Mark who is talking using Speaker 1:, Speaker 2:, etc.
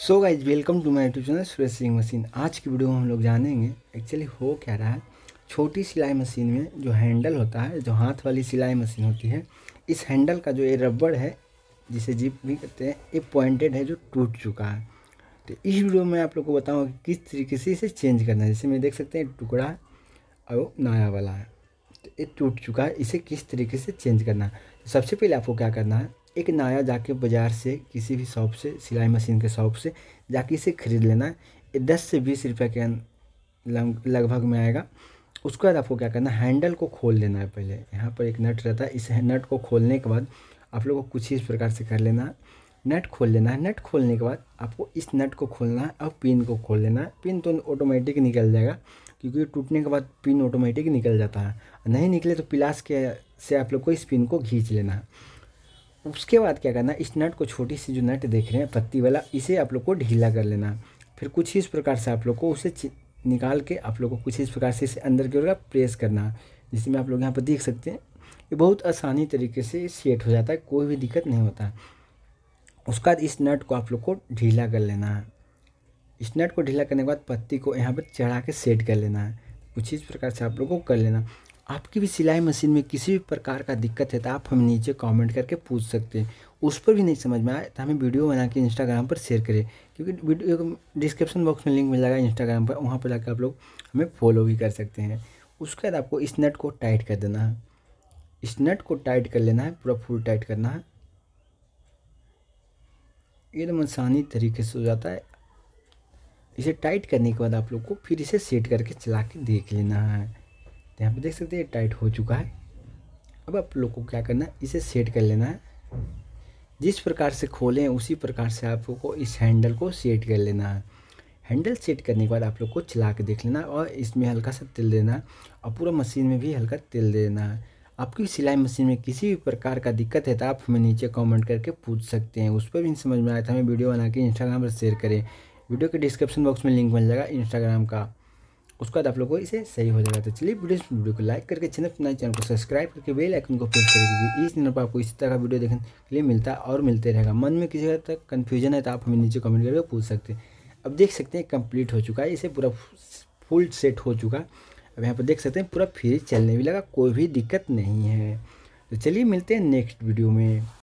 Speaker 1: so guys welcome to my YouTube channel Suresh Singh machine आज की video में हम लोग जानेंगे एक्चुअली हो क्या रहा है छोटी सिलाई मशीन में जो हैंडल होता है जो हाथ वाली सिलाई मशीन होती है इस हैंडल का जो ये रबड़ है जिसे जीप भी कहते हैं ये पॉइंटेड है जो टूट चुका है तो इस वीडियो में आप लोग को बताऊँगा कि किस तरीके से इसे चेंज करना है जैसे मैं देख सकते हैं टुकड़ा है और वो नया वाला है तो ये टूट चुका है इसे किस तरीके से चेंज करना है तो सबसे पहले आपको क्या करना है एक नया जाके बाज़ार से किसी भी शॉप से सिलाई मशीन के शॉप से जाके इसे ख़रीद लेना है दस से बीस रुपये के लगभग में आएगा उसके बाद आपको क्या करना है हैंडल को खोल लेना है पहले यहाँ पर एक नट रहता है इस नट को खोलने के बाद आप लोगों को कुछ ही इस प्रकार से कर लेना है नट खोल लेना है नट खोलने के बाद आपको इस नट को खोलना है और पिन को खोल लेना है पिन तो ऑटोमेटिक निकल जाएगा क्योंकि टूटने के बाद पिन ऑटोमेटिक निकल जाता है नहीं निकले तो पिलास के से आप लोग को इस पिन को खींच लेना है उसके बाद क्या करना इस नट को छोटी सी जो नट देख रहे हैं पत्ती वाला इसे आप लोग को ढीला कर लेना फिर कुछ इस प्रकार से आप लोग को उसे निकाल के आप लोग को कुछ इस प्रकार से इसे अंदर की ओर प्रेस करना जिसमें आप लोग यहाँ पर देख सकते हैं ये बहुत आसानी तरीके से सेट हो जाता है कोई भी दिक्कत नहीं होता उसके बाद इस नट को आप लोग को ढीला कर लेना है इस नट को ढीला करने के बाद पत्ती को यहाँ पर चढ़ा के सेट कर लेना है कुछ इस प्रकार से आप लोग को कर लेना आपकी भी सिलाई मशीन में किसी भी प्रकार का दिक्कत है तो आप हमें नीचे कमेंट करके पूछ सकते हैं उस पर भी नहीं समझ में आए तो हमें वीडियो बना के इंस्टाग्राम पर शेयर करें क्योंकि वीडियो डिस्क्रिप्शन बॉक्स में लिंक मिल जाएगा इंस्टाग्राम पर वहाँ पर जाकर आप लोग हमें फॉलो भी कर सकते हैं उसके बाद आपको इस नट को टाइट कर देना है इस नट को टाइट कर लेना है पूरा फुल टाइट करना है एकदम आसानी तरीके से हो जाता है इसे टाइट करने के बाद आप लोग को फिर इसे सेट करके चला के देख लेना है तो यहाँ पे देख सकते हैं टाइट हो चुका है अब आप लोग को क्या करना है इसे सेट कर लेना है जिस प्रकार से खोलें उसी प्रकार से आप लोग को इस हैंडल को सेट कर लेना है हैंडल सेट करने के बाद आप लोग को चला के देख लेना और इसमें हल्का सा तेल देना और पूरा मशीन में भी हल्का तेल देना है आपकी सिलाई मशीन में किसी भी प्रकार का दिक्कत है तो आप हमें नीचे कमेंट करके पूछ सकते हैं उस पर भी समझ में आया था हमें वीडियो बना के इंस्टाग्राम पर शेयर करें वीडियो के डिस्क्रिप्शन बॉक्स में लिंक मिल जाएगा इंस्टाग्राम का उसके बाद आप लोगों को इसे सही हो जाएगा तो चलिए वीडियो वीडियो को लाइक करके चैनल अपना चैनल को सब्सक्राइब करके बेल आइकन को प्रेस कर दीजिए इस चैनल पर आपको इसी तरह का वीडियो देखने के लिए मिलता है और मिलते रहेगा मन में किसी तक कन्फ्यूजन है तो आप हमें नीचे कमेंट करके पूछ सकते हैं अब देख सकते हैं कंप्लीट हो चुका है इसे पूरा फुल सेट हो चुका अब यहाँ पर देख सकते हैं पूरा फ्री चलने भी लगा कोई भी दिक्कत नहीं है तो चलिए मिलते हैं नेक्स्ट वीडियो में